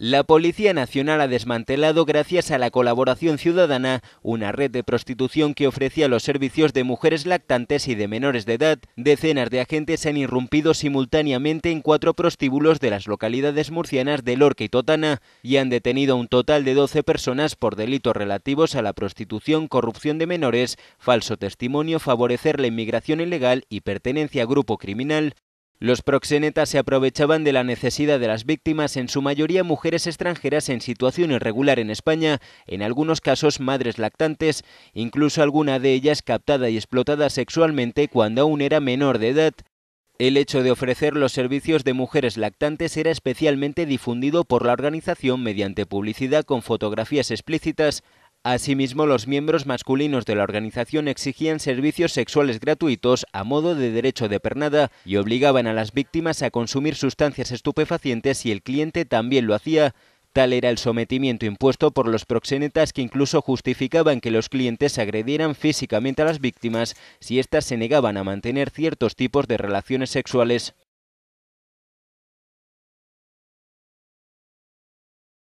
La Policía Nacional ha desmantelado, gracias a la colaboración ciudadana, una red de prostitución que ofrecía los servicios de mujeres lactantes y de menores de edad. Decenas de agentes han irrumpido simultáneamente en cuatro prostíbulos de las localidades murcianas de Lorca y Totana y han detenido un total de 12 personas por delitos relativos a la prostitución, corrupción de menores, falso testimonio, favorecer la inmigración ilegal y pertenencia a grupo criminal. Los proxenetas se aprovechaban de la necesidad de las víctimas, en su mayoría mujeres extranjeras en situación irregular en España, en algunos casos madres lactantes, incluso alguna de ellas captada y explotada sexualmente cuando aún era menor de edad. El hecho de ofrecer los servicios de mujeres lactantes era especialmente difundido por la organización mediante publicidad con fotografías explícitas Asimismo, los miembros masculinos de la organización exigían servicios sexuales gratuitos a modo de derecho de pernada y obligaban a las víctimas a consumir sustancias estupefacientes si el cliente también lo hacía. Tal era el sometimiento impuesto por los proxenetas que incluso justificaban que los clientes agredieran físicamente a las víctimas si éstas se negaban a mantener ciertos tipos de relaciones sexuales.